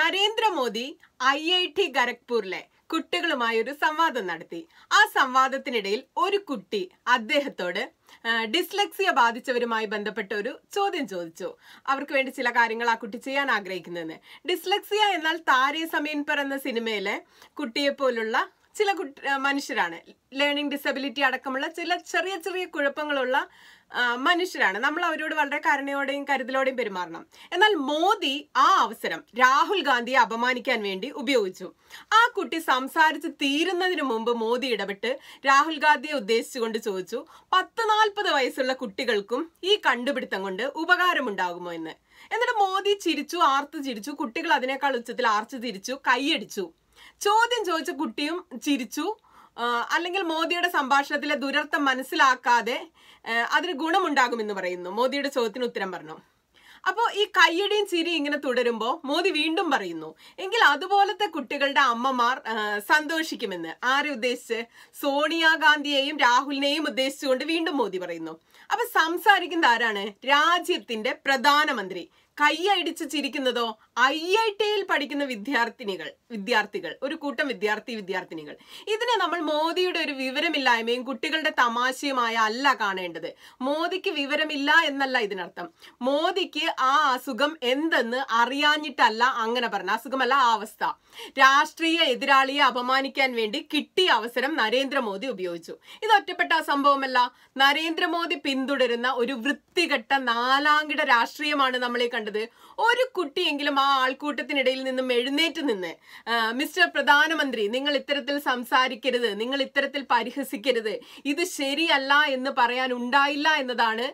Narendra Modi I I T ഖരഗ്പൂരിലെ കുട്ടികളുമായി ഒരു സംവാദം നടത്തി ആ സംവാദത്തിനിടയിൽ ഒരു കുട്ടി അദ്ദേഹത്തോട് ഡിസ്ലെക്സിയ ബാധിച്ചവരുമായി ബന്ധപ്പെട്ട ഒരു ചോദ്യം ചോദിച്ചു അവർക്ക് വേണ്ടി ചില കാര്യങ്ങൾ ആ കുട്ടി ചെയ്യാൻ ആഗ്രഹിക്കുന്നതെന്ന് ഡിസ്ലെക്സിയ എന്നാൽ താരേ സമയൻ പറ എന്ന സിനിമയിലെ കുട്ടിയെ പോലുള്ള ചില മനുഷ്യരാണ് ലേണിംഗ് ഡിസബിലിറ്റി അടക്കമുള്ള ചില ചെറിയ ചെറിയ കുഴപ്പങ്ങളുള്ള മനുഷ്യരാണ് നമ്മൾ അവരോട് വളരെ കരുണയോടെയും കരുതലോടെയും പെരുമാറണം എന്നാൽ മോദി ആ അവസരം രാഹുൽ ഗാന്ധിയെ അപമാനിക്കാൻ വേണ്ടി ഉപയോഗിച്ചു ആ കുട്ടി സംസാരിച്ച് തീരുന്നതിന് മുമ്പ് മോദി ഇടപെട്ട് രാഹുൽ ഗാന്ധിയെ ഉദ്ദേശിച്ചുകൊണ്ട് ചോദിച്ചു പത്ത് നാൽപ്പത് വയസ്സുള്ള കുട്ടികൾക്കും ഈ കണ്ടുപിടുത്തം കൊണ്ട് ഉപകാരമുണ്ടാകുമോ എന്ന് എന്നിട്ട് മോദി ചിരിച്ചു ആർത്തു ചിരിച്ചു കുട്ടികൾ അതിനേക്കാൾ ഉച്ചത്തിൽ ആർച്ചു തിരിച്ചു കൈയടിച്ചു ചോദ്യം ചോദിച്ച കുട്ടിയും ചിരിച്ചു അല്ലെങ്കിൽ മോദിയുടെ സംഭാഷണത്തിലെ ദുരർത്ഥം മനസ്സിലാക്കാതെ അതിന് ഗുണമുണ്ടാകുമെന്ന് പറയുന്നു മോദിയുടെ ചോദ്യത്തിന് ഉത്തരം പറഞ്ഞു അപ്പോൾ ഈ കയ്യടിയും ചിരി ഇങ്ങനെ തുടരുമ്പോൾ മോദി വീണ്ടും പറയുന്നു എങ്കിൽ അതുപോലത്തെ കുട്ടികളുടെ അമ്മമാർ സന്തോഷിക്കുമെന്ന് ആരെ ഉദ്ദേശിച്ച് സോണിയാഗാന്ധിയെയും രാഹുലിനെയും ഉദ്ദേശിച്ചുകൊണ്ട് വീണ്ടും മോദി പറയുന്നു അപ്പൊ സംസാരിക്കുന്ന ആരാണ് രാജ്യത്തിന്റെ പ്രധാനമന്ത്രി കയ്യടിച്ച് ചിരിക്കുന്നതോ ഐ ഐ ടിയിൽ പഠിക്കുന്ന വിദ്യാർത്ഥിനികൾ വിദ്യാർത്ഥികൾ ഒരു കൂട്ടം വിദ്യാർത്ഥി വിദ്യാർത്ഥിനികൾ ഇതിനെ നമ്മൾ മോദിയുടെ ഒരു വിവരമില്ലായ്മയും കുട്ടികളുടെ തമാശയുമായ അല്ല കാണേണ്ടത് മോദിക്ക് വിവരമില്ല എന്നല്ല ഇതിനർത്ഥം മോദിക്ക് ആ അസുഖം എന്തെന്ന് അറിയാഞ്ഞിട്ടല്ല അങ്ങനെ പറഞ്ഞ അസുഖമല്ല ആ അവസ്ഥ രാഷ്ട്രീയ എതിരാളിയെ അപമാനിക്കാൻ വേണ്ടി കിട്ടിയ അവസരം നരേന്ദ്രമോദി ഉപയോഗിച്ചു ഇത് ഒറ്റപ്പെട്ട സംഭവമല്ല നരേന്ദ്രമോദി പിന്തുടരുന്ന ഒരു വൃത്തികെട്ട നാലാംകിട രാഷ്ട്രീയമാണ് നമ്മളെ കണ്ടത് ചെയ്യേണ്ടത് ഒരു കുട്ടിയെങ്കിലും ആ ആൾക്കൂട്ടത്തിനിടയിൽ നിന്നും എഴുന്നേറ്റ് നിന്ന് മിസ്റ്റർ പ്രധാനമന്ത്രി നിങ്ങൾ ഇത്തരത്തിൽ സംസാരിക്കരുത് നിങ്ങൾ ഇത്തരത്തിൽ പരിഹസിക്കരുത് ഇത് ശരിയല്ല എന്ന് പറയാൻ ഉണ്ടായില്ല എന്നതാണ്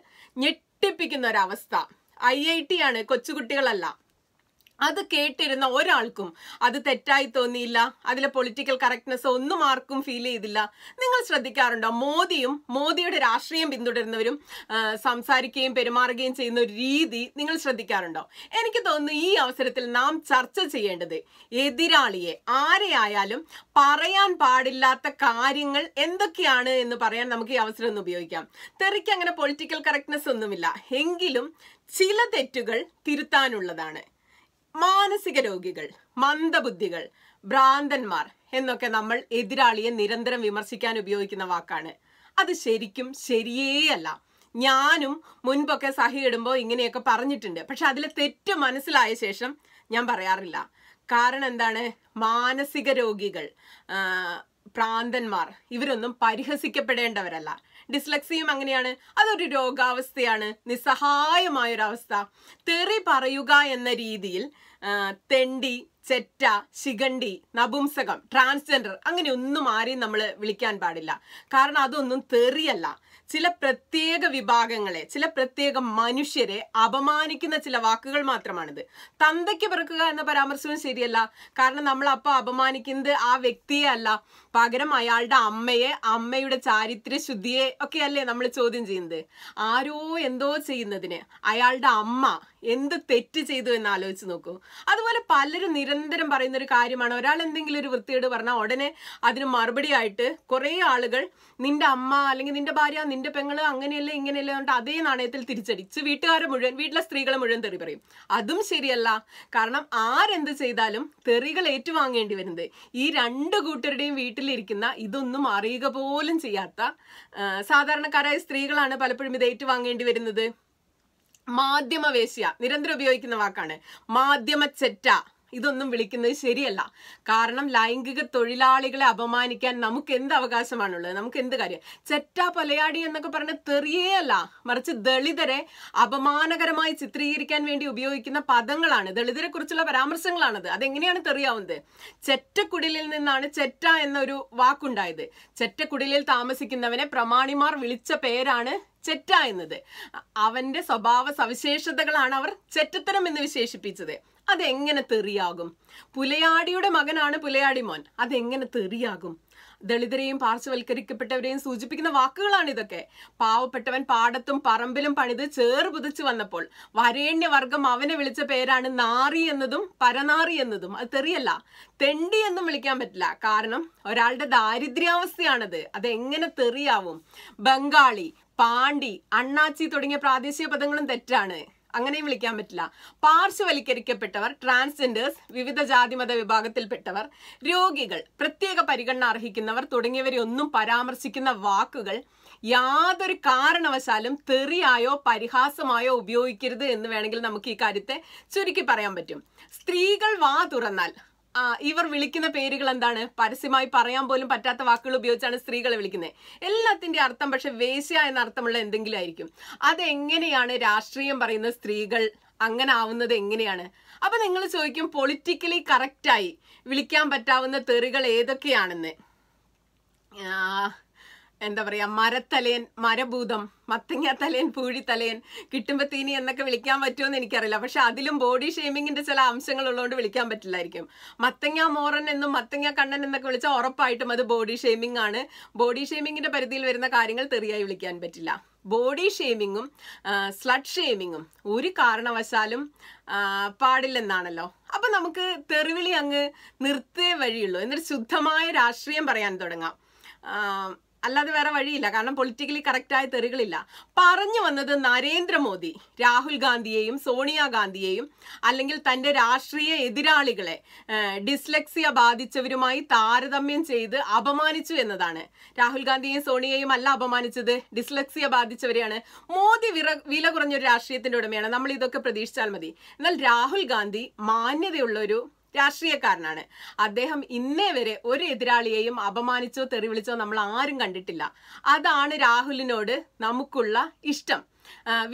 ഞെട്ടിപ്പിക്കുന്ന ഒരവസ്ഥ ഐ ഐ ടി ആണ് കൊച്ചുകുട്ടികളല്ല അത് കേട്ടിരുന്ന ഒരാൾക്കും അത് തെറ്റായി തോന്നിയില്ല അതിലെ പൊളിറ്റിക്കൽ കറക്റ്റ്നെസ് ഒന്നും ആർക്കും ഫീൽ ചെയ്തില്ല നിങ്ങൾ ശ്രദ്ധിക്കാറുണ്ടോ മോദിയും മോദിയുടെ രാഷ്ട്രീയം പിന്തുടരുന്നവരും സംസാരിക്കുകയും പെരുമാറുകയും ചെയ്യുന്ന ഒരു രീതി നിങ്ങൾ ശ്രദ്ധിക്കാറുണ്ടോ എനിക്ക് തോന്നുന്നു ഈ അവസരത്തിൽ നാം ചർച്ച ചെയ്യേണ്ടത് എതിരാളിയെ ആരെയായാലും പറയാൻ പാടില്ലാത്ത കാര്യങ്ങൾ എന്തൊക്കെയാണ് എന്ന് പറയാൻ നമുക്ക് ഈ അവസരം ഒന്ന് ഉപയോഗിക്കാം തെറിക്ക് അങ്ങനെ പൊളിറ്റിക്കൽ കറക്റ്റ്നെസ് ഒന്നുമില്ല എങ്കിലും ചില തെറ്റുകൾ തിരുത്താനുള്ളതാണ് മാനസിക രോഗികൾ മന്ദബുദ്ധികൾ ഭ്രാന്തന്മാർ എന്നൊക്കെ നമ്മൾ എതിരാളിയെ നിരന്തരം വിമർശിക്കാൻ ഉപയോഗിക്കുന്ന വാക്കാണ് അത് ശരിക്കും ശരിയേ അല്ല ഞാനും മുൻപൊക്കെ സഹി ഇടുമ്പോ ഇങ്ങനെയൊക്കെ പറഞ്ഞിട്ടുണ്ട് പക്ഷെ അതിലെ തെറ്റ് മനസ്സിലായ ശേഷം ഞാൻ പറയാറില്ല കാരണം എന്താണ് മാനസിക രോഗികൾ പ്രാന്തന്മാർ ഇവരൊന്നും പരിഹസിക്കപ്പെടേണ്ടവരല്ല ഡിസ്ലക്സിയും അങ്ങനെയാണ് അതൊരു രോഗാവസ്ഥയാണ് നിസ്സഹായമായൊരവസ്ഥ തെറി പറയുക എന്ന രീതിയിൽ തെണ്ടി ചെറ്റ ശിഖണ്ഡി നപുംസകം ട്രാൻസ്ജെൻഡർ അങ്ങനെ ഒന്നും ആരെയും നമ്മൾ വിളിക്കാൻ പാടില്ല കാരണം അതൊന്നും തെറിയല്ല ചില പ്രത്യേക വിഭാഗങ്ങളെ ചില പ്രത്യേക മനുഷ്യരെ അപമാനിക്കുന്ന ചില വാക്കുകൾ മാത്രമാണിത് തന്തയ്ക്ക് പിറക്കുക എന്ന പരാമർശവും ശരിയല്ല കാരണം നമ്മൾ അപ്പോൾ അപമാനിക്കുന്നത് ആ വ്യക്തിയെ അല്ല പകരം അയാളുടെ അമ്മയെ അമ്മയുടെ ചാരിത്ര ശുദ്ധിയെ ഒക്കെ അല്ലേ നമ്മൾ ചോദ്യം ചെയ്യുന്നത് ആരോ എന്തോ ചെയ്യുന്നതിന് അയാളുടെ അമ്മ എന്ത് തെറ്റ് ചെയ്തു എന്ന് ആലോചിച്ച് നോക്കൂ അതുപോലെ പലരും നിര നിരന്തരം പറയുന്ന ഒരു കാര്യമാണ് ഒരാൾ എന്തെങ്കിലും ഒരു വൃത്തിയേട് പറഞ്ഞാൽ ഉടനെ അതിന് മറുപടിയായിട്ട് കുറേ ആളുകൾ നിന്റെ അമ്മ അല്ലെങ്കിൽ നിന്റെ ഭാര്യ നിന്റെ പെങ്ങള് അങ്ങനെയല്ലേ ഇങ്ങനെയല്ലേ എന്നിട്ട് അതേ നാണയത്തിൽ തിരിച്ചടിച്ച് വീട്ടുകാരെ മുഴുവൻ വീട്ടിലെ സ്ത്രീകളെ മുഴുവൻ തെറി പറയും അതും ശരിയല്ല കാരണം ആരെന്ത് ചെയ്താലും തെറികൾ ഏറ്റുവാങ്ങേണ്ടി വരുന്നത് ഈ രണ്ട് കൂട്ടരുടെയും വീട്ടിലിരിക്കുന്ന ഇതൊന്നും അറിയുക പോലും ചെയ്യാത്ത സാധാരണക്കാരായ സ്ത്രീകളാണ് പലപ്പോഴും ഇത് ഏറ്റുവാങ്ങേണ്ടി വരുന്നത് മാധ്യമവേശ്യ നിരന്തരം ഉപയോഗിക്കുന്ന വാക്കാണ് മാധ്യമ ചെറ്റ ഇതൊന്നും വിളിക്കുന്നത് ശരിയല്ല കാരണം ലൈംഗിക തൊഴിലാളികളെ അപമാനിക്കാൻ നമുക്ക് എന്ത് അവകാശമാണുള്ളത് നമുക്ക് എന്ത് കാര്യം ചെറ്റ പലയാടി എന്നൊക്കെ പറഞ്ഞ തെറിയേ അല്ല മറിച്ച് ദളിതരെ അപമാനകരമായി ചിത്രീകരിക്കാൻ വേണ്ടി ഉപയോഗിക്കുന്ന പദങ്ങളാണ് ദളിതരെ കുറിച്ചുള്ള പരാമർശങ്ങളാണത് അതെങ്ങനെയാണ് തെറിയാവുന്നത് ചെറ്റക്കുടിലിൽ നിന്നാണ് ചെറ്റ എന്നൊരു വാക്കുണ്ടായത് ചെറ്റക്കുടിലിൽ താമസിക്കുന്നവനെ പ്രമാണിമാർ വിളിച്ച പേരാണ് ചെറ്റ എന്നത് അവന്റെ സ്വഭാവ സവിശേഷതകളാണ് അവർ ചെറ്റത്തരം എന്ന് വിശേഷിപ്പിച്ചത് അതെങ്ങനെ തെറിയാകും പുലയാടിയുടെ മകനാണ് പുലയാടി മോൻ അതെങ്ങനെ തെറിയാകും ദളിതരെയും പാർശ്വവൽക്കരിക്കപ്പെട്ടവരെയും സൂചിപ്പിക്കുന്ന വാക്കുകളാണ് ഇതൊക്കെ പാവപ്പെട്ടവൻ പാടത്തും പറമ്പിലും പണിത് ചേർ പുതിച്ചു വന്നപ്പോൾ വരേണ്യവർഗം അവനെ വിളിച്ച പേരാണ് നാറി എന്നതും പരനാറി എന്നതും അത് തെറിയല്ല തെണ്ടി എന്നും വിളിക്കാൻ പറ്റില്ല കാരണം ഒരാളുടെ ദാരിദ്ര്യാവസ്ഥയാണത് അതെങ്ങനെ തെറിയാവും ബംഗാളി പാണ്ടി അണ്ണാച്ചി തുടങ്ങിയ പ്രാദേശിക പദങ്ങളും തെറ്റാണ് അങ്ങനെയും വിളിക്കാൻ പറ്റില്ല പാർശ്വവൽക്കരിക്കപ്പെട്ടവർ ട്രാൻസ്ജെൻഡേഴ്സ് വിവിധ ജാതിമത വിഭാഗത്തിൽപ്പെട്ടവർ രോഗികൾ പ്രത്യേക പരിഗണന അർഹിക്കുന്നവർ തുടങ്ങിയവരെ ഒന്നും പരാമർശിക്കുന്ന വാക്കുകൾ യാതൊരു കാരണവശാലും തെറിയായോ പരിഹാസമായോ ഉപയോഗിക്കരുത് എന്ന് വേണമെങ്കിൽ നമുക്ക് ഈ കാര്യത്തെ ചുരുക്കി പറയാൻ പറ്റും സ്ത്രീകൾ വാ തുറന്നാൽ ഇവർ വിളിക്കുന്ന പേരുകൾ എന്താണ് പരസ്യമായി പറയാൻ പോലും പറ്റാത്ത വാക്കുകൾ ഉപയോഗിച്ചാണ് സ്ത്രീകളെ വിളിക്കുന്നത് എല്ലാത്തിന്റെ അർത്ഥം പക്ഷെ വേശ്യ എന്ന അർത്ഥമുള്ള എന്തെങ്കിലും ആയിരിക്കും അതെങ്ങനെയാണ് രാഷ്ട്രീയം പറയുന്ന സ്ത്രീകൾ അങ്ങനെ ആവുന്നത് എങ്ങനെയാണ് അപ്പൊ നിങ്ങൾ ചോദിക്കും പൊളിറ്റിക്കലി കറക്റ്റായി വിളിക്കാൻ പറ്റാവുന്ന തെറികൾ ഏതൊക്കെയാണെന്ന് എന്താ പറയുക മരത്തലയൻ മരഭൂതം തലയൻ പൂഴിത്തലയൻ കിട്ടുമ്പത്തീനി എന്നൊക്കെ വിളിക്കാൻ പറ്റുമെന്ന് എനിക്കറിയില്ല പക്ഷെ അതിലും ബോഡി ഷെയ്മിങ്ങിന്റെ ചില അംശങ്ങൾ ഉള്ളതുകൊണ്ട് വിളിക്കാൻ പറ്റില്ലായിരിക്കും മത്തങ്ങ മോറൻ എന്നും മത്തങ്ങ കണ്ണൻ എന്നൊക്കെ വിളിച്ചാൽ ഉറപ്പായിട്ടും അത് ബോഡി ഷേമിംഗ് ആണ് ബോഡി ഷെയ്മിങ്ങിന്റെ പരിധിയിൽ വരുന്ന കാര്യങ്ങൾ തെറിയായി വിളിക്കാൻ പറ്റില്ല ബോഡി ഷേമിങ്ങും സ്ലഡ് ഷേമിങ്ങും ഒരു കാരണവശാലും പാടില്ലെന്നാണല്ലോ അപ്പം നമുക്ക് തെറിവിളി അങ്ങ് നിർത്തേ വഴിയുള്ളൂ എന്നൊരു ശുദ്ധമായ രാഷ്ട്രീയം പറയാൻ തുടങ്ങാം അല്ലാതെ വേറെ വഴിയില്ല കാരണം പൊളിറ്റിക്കലി കറക്റ്റായ തെറികളില്ല പറഞ്ഞു വന്നത് നരേന്ദ്രമോദി രാഹുൽ ഗാന്ധിയെയും സോണിയാഗാന്ധിയെയും അല്ലെങ്കിൽ തൻ്റെ രാഷ്ട്രീയ എതിരാളികളെ ഡിസ്ലെക്സിയ ബാധിച്ചവരുമായി താരതമ്യം ചെയ്ത് അപമാനിച്ചു എന്നതാണ് രാഹുൽ ഗാന്ധിയെയും സോണിയയെയും അല്ല അപമാനിച്ചത് ഡിസ്ലെക്സിയ ബാധിച്ചവരെയാണ് മോദി വിറ വില കുറഞ്ഞൊരു രാഷ്ട്രീയത്തിൻ്റെ ഉടമയാണ് നമ്മൾ ഇതൊക്കെ പ്രതീക്ഷിച്ചാൽ മതി എന്നാൽ രാഹുൽ ഗാന്ധി മാന്യതയുള്ള ഒരു രാഷ്ട്രീയക്കാരനാണ് അദ്ദേഹം ഇന്നേ വരെ ഒരു എതിരാളിയെയും അപമാനിച്ചോ തെറിവിളിച്ചോ നമ്മൾ ആരും കണ്ടിട്ടില്ല അതാണ് രാഹുലിനോട് നമുക്കുള്ള ഇഷ്ടം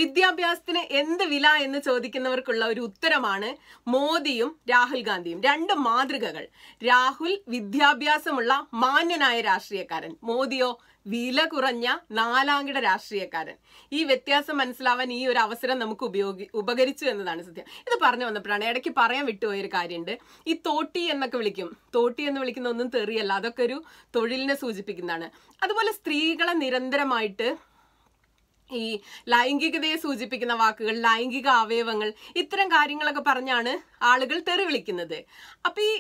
വിദ്യാഭ്യാസത്തിന് എന്ത് വില എന്ന് ചോദിക്കുന്നവർക്കുള്ള ഒരു ഉത്തരമാണ് മോദിയും രാഹുൽ ഗാന്ധിയും രണ്ട് മാതൃകകൾ രാഹുൽ വിദ്യാഭ്യാസമുള്ള മാന്യനായ രാഷ്ട്രീയക്കാരൻ മോദിയോ വില കുറഞ്ഞ നാലാംകിട രാഷ്ട്രീയക്കാരൻ ഈ വ്യത്യാസം മനസ്സിലാവാൻ ഈ ഒരു അവസരം നമുക്ക് ഉപയോഗി ഉപകരിച്ചു എന്നതാണ് സത്യം ഇത് പറഞ്ഞു വന്നപ്പോഴാണ് ഇടയ്ക്ക് പറയാൻ വിട്ടുപോയ ഒരു കാര്യമുണ്ട് ഈ തോട്ടി എന്നൊക്കെ വിളിക്കും തോട്ടി എന്ന് വിളിക്കുന്ന ഒന്നും തെറിയല്ല അതൊക്കെ ഒരു തൊഴിലിനെ സൂചിപ്പിക്കുന്നതാണ് അതുപോലെ സ്ത്രീകളെ നിരന്തരമായിട്ട് ഈ ലൈംഗികതയെ സൂചിപ്പിക്കുന്ന വാക്കുകൾ ലൈംഗിക അവയവങ്ങൾ ഇത്തരം കാര്യങ്ങളൊക്കെ പറഞ്ഞാണ് ആളുകൾ തെറി വിളിക്കുന്നത് അപ്പം ഈ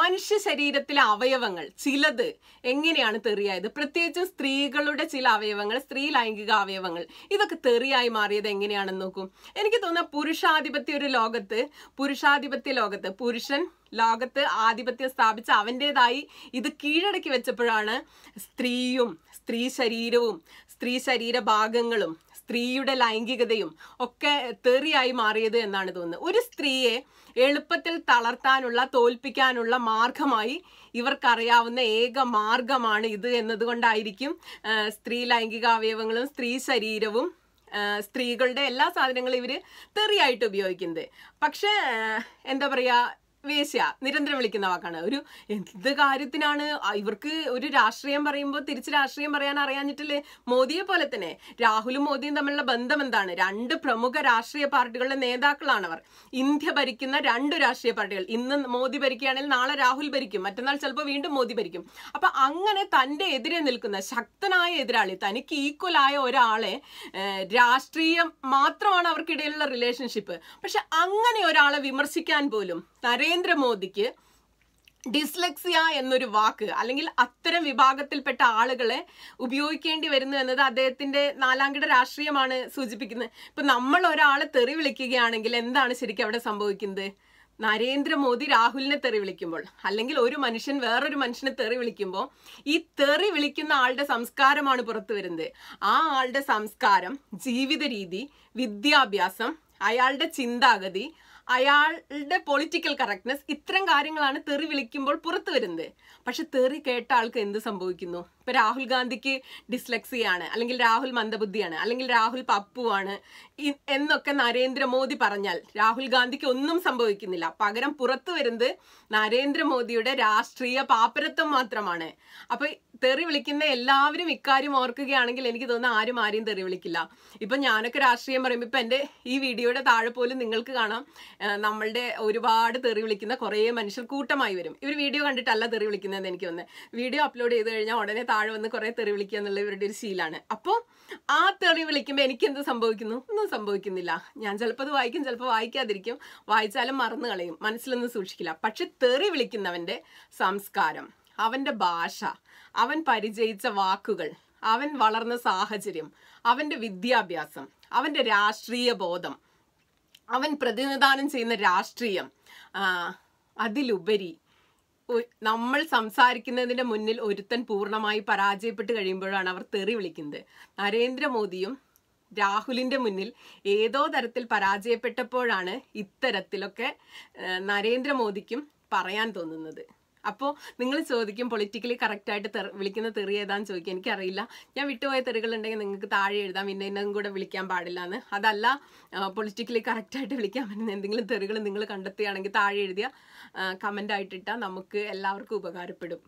മനുഷ്യ ശരീരത്തിലെ അവയവങ്ങൾ ചിലത് എങ്ങനെയാണ് തെറിയായത് പ്രത്യേകിച്ചും സ്ത്രീകളുടെ ചില അവയവങ്ങൾ സ്ത്രീ ലൈംഗിക അവയവങ്ങൾ ഇതൊക്കെ തെറിയായി മാറിയത് എങ്ങനെയാണെന്ന് നോക്കും എനിക്ക് തോന്നുന്ന പുരുഷാധിപത്യ ഒരു ലോകത്ത് പുരുഷാധിപത്യ ലോകത്ത് പുരുഷൻ ലോകത്ത് ആധിപത്യം സ്ഥാപിച്ച അവൻ്റെതായി ഇത് കീഴടക്കി വെച്ചപ്പോഴാണ് സ്ത്രീയും സ്ത്രീ ശരീരവും സ്ത്രീ ശരീര ഭാഗങ്ങളും സ്ത്രീയുടെ ലൈംഗികതയും ഒക്കെ തെറിയായി മാറിയത് എന്നാണ് തോന്നുന്നത് ഒരു സ്ത്രീയെ എളുപ്പത്തിൽ തളർത്താനുള്ള തോൽപ്പിക്കാനുള്ള മാർഗമായി ഇവർക്കറിയാവുന്ന ഏക മാർഗമാണ് ഇത് എന്നതുകൊണ്ടായിരിക്കും സ്ത്രീ ലൈംഗിക അവയവങ്ങളും സ്ത്രീ ശരീരവും സ്ത്രീകളുടെ എല്ലാ സാധനങ്ങളും ഇവർ തെറിയായിട്ട് ഉപയോഗിക്കുന്നത് പക്ഷേ എന്താ പറയുക വേശ്യ നിരന്തരം വിളിക്കുന്ന വാക്കാണ് ഒരു എന്ത് കാര്യത്തിനാണ് ഇവർക്ക് ഒരു രാഷ്ട്രീയം പറയുമ്പോൾ തിരിച്ച് രാഷ്ട്രീയം പറയാൻ അറിയാഞ്ഞിട്ടില്ലേ മോദിയെ പോലെ തന്നെ രാഹുലും മോദിയും തമ്മിലുള്ള ബന്ധം എന്താണ് രണ്ട് പ്രമുഖ രാഷ്ട്രീയ പാർട്ടികളുടെ നേതാക്കളാണ് അവർ ഇന്ത്യ ഭരിക്കുന്ന രണ്ട് രാഷ്ട്രീയ പാർട്ടികൾ ഇന്ന് മോദി ഭരിക്കുകയാണെങ്കിൽ നാളെ രാഹുൽ ഭരിക്കും മറ്റന്നാൾ ചിലപ്പോൾ വീണ്ടും മോദി ഭരിക്കും അപ്പൊ അങ്ങനെ തന്റെ എതിരെ നിൽക്കുന്ന ശക്തനായ എതിരാളി തനിക്ക് ഈക്വലായ ഒരാളെ രാഷ്ട്രീയം മാത്രമാണ് അവർക്കിടയിലുള്ള റിലേഷൻഷിപ്പ് പക്ഷെ അങ്ങനെ ഒരാളെ വിമർശിക്കാൻ പോലും നരേന്ദ്രമോദിക്ക് ഡിസ്ലെക്സിയ എന്നൊരു വാക്ക് അല്ലെങ്കിൽ അത്തരം വിഭാഗത്തിൽപ്പെട്ട ആളുകളെ ഉപയോഗിക്കേണ്ടി വരുന്നു എന്നത് അദ്ദേഹത്തിന്റെ നാലാംകിട രാഷ്ട്രീയമാണ് സൂചിപ്പിക്കുന്നത് ഇപ്പം നമ്മൾ ഒരാളെ തെറി വിളിക്കുകയാണെങ്കിൽ എന്താണ് ശരിക്കും അവിടെ സംഭവിക്കുന്നത് നരേന്ദ്രമോദി രാഹുലിനെ തെറി വിളിക്കുമ്പോൾ അല്ലെങ്കിൽ ഒരു മനുഷ്യൻ വേറൊരു മനുഷ്യനെ തെറി വിളിക്കുമ്പോൾ ഈ തെറി വിളിക്കുന്ന ആളുടെ സംസ്കാരമാണ് പുറത്തു വരുന്നത് ആ ആളുടെ സംസ്കാരം ജീവിത രീതി വിദ്യാഭ്യാസം അയാളുടെ ചിന്താഗതി അയാളുടെ പൊളിറ്റിക്കൽ കറക്റ്റ്നെസ് ഇത്തരം കാര്യങ്ങളാണ് തെറി വിളിക്കുമ്പോൾ പുറത്തു വരുന്നത് പക്ഷെ തെറി കേട്ട ആൾക്ക് എന്ത് സംഭവിക്കുന്നു ഇപ്പം രാഹുൽ ഗാന്ധിക്ക് ഡിസ്ലെക്സിയാണ് അല്ലെങ്കിൽ രാഹുൽ മന്ദബുദ്ധിയാണ് അല്ലെങ്കിൽ രാഹുൽ പപ്പുവാണ് എന്നൊക്കെ നരേന്ദ്രമോദി പറഞ്ഞാൽ രാഹുൽ ഗാന്ധിക്ക് ഒന്നും സംഭവിക്കുന്നില്ല പകരം പുറത്തു വരുന്നത് നരേന്ദ്രമോദിയുടെ രാഷ്ട്രീയ പാപ്പരത്വം മാത്രമാണ് അപ്പോൾ തെറി വിളിക്കുന്ന എല്ലാവരും ഇക്കാര്യം ഓർക്കുകയാണെങ്കിൽ എനിക്ക് തോന്നുന്നു ആരും ആരെയും തെറി വിളിക്കില്ല ഇപ്പം ഞാനൊക്കെ രാഷ്ട്രീയം പറയുമ്പോൾ ഇപ്പം എൻ്റെ ഈ വീഡിയോയുടെ താഴെ പോലും നിങ്ങൾക്ക് കാണാം നമ്മളുടെ ഒരുപാട് തെറി വിളിക്കുന്ന കുറേ മനുഷ്യർ കൂട്ടമായി വരും ഇവർ വീഡിയോ കണ്ടിട്ടല്ല തെറി വിളിക്കുന്നതെന്ന് എനിക്ക് തോന്നുന്നത് വീഡിയോ അപ്ലോഡ് ചെയ്ത് കഴിഞ്ഞാൽ ഉടനെ താഴെ വന്ന് കുറേ തെറി വിളിക്കുക എന്നുള്ള ഇവരുടെ ഒരു ശീലാണ് അപ്പോൾ ആ തെറി വിളിക്കുമ്പോൾ എനിക്ക് എന്ത് സംഭവിക്കുന്നു ഒന്നും സംഭവിക്കുന്നില്ല ഞാൻ ചിലപ്പോൾ അത് വായിക്കും ചിലപ്പോൾ വായിക്കാതിരിക്കും വായിച്ചാലും മറന്നു കളയും മനസ്സിലൊന്നും സൂക്ഷിക്കില്ല പക്ഷെ തെറി വിളിക്കുന്നവൻ്റെ സംസ്കാരം അവൻ്റെ ഭാഷ അവൻ പരിചയിച്ച വാക്കുകൾ അവൻ വളർന്ന സാഹചര്യം അവൻ്റെ വിദ്യാഭ്യാസം അവൻ്റെ രാഷ്ട്രീയ ബോധം അവൻ പ്രതിനിധാനം ചെയ്യുന്ന രാഷ്ട്രീയം അതിലുപരി നമ്മൾ സംസാരിക്കുന്നതിൻ്റെ മുന്നിൽ ഒരുത്തൻ പൂർണ്ണമായി പരാജയപ്പെട്ട് കഴിയുമ്പോഴാണ് അവർ തെറി വിളിക്കുന്നത് നരേന്ദ്രമോദിയും രാഹുലിൻ്റെ മുന്നിൽ ഏതോ തരത്തിൽ പരാജയപ്പെട്ടപ്പോഴാണ് ഇത്തരത്തിലൊക്കെ നരേന്ദ്രമോദിക്കും പറയാൻ തോന്നുന്നത് അപ്പോൾ നിങ്ങൾ ചോദിക്കും പൊളിറ്റിക്കലി കറക്റ്റായിട്ട് തെറി വിളിക്കുന്ന തെറി ഏതാന്ന് ചോദിക്കും എനിക്കറിയില്ല ഞാൻ വിട്ടുപോയ തെറികളുണ്ടെങ്കിൽ നിങ്ങൾക്ക് താഴെ എഴുതാം ഇന്ന ഇന്നും കൂടെ വിളിക്കാൻ പാടില്ല എന്ന് അതല്ല പൊളിറ്റിക്കലി കറക്റ്റായിട്ട് വിളിക്കാൻ പറ്റുന്ന എന്തെങ്കിലും തെറികൾ നിങ്ങൾ കണ്ടെത്തുകയാണെങ്കിൽ താഴെ എഴുതിയ കമൻ്റായിട്ടിട്ടാൽ നമുക്ക് എല്ലാവർക്കും ഉപകാരപ്പെടും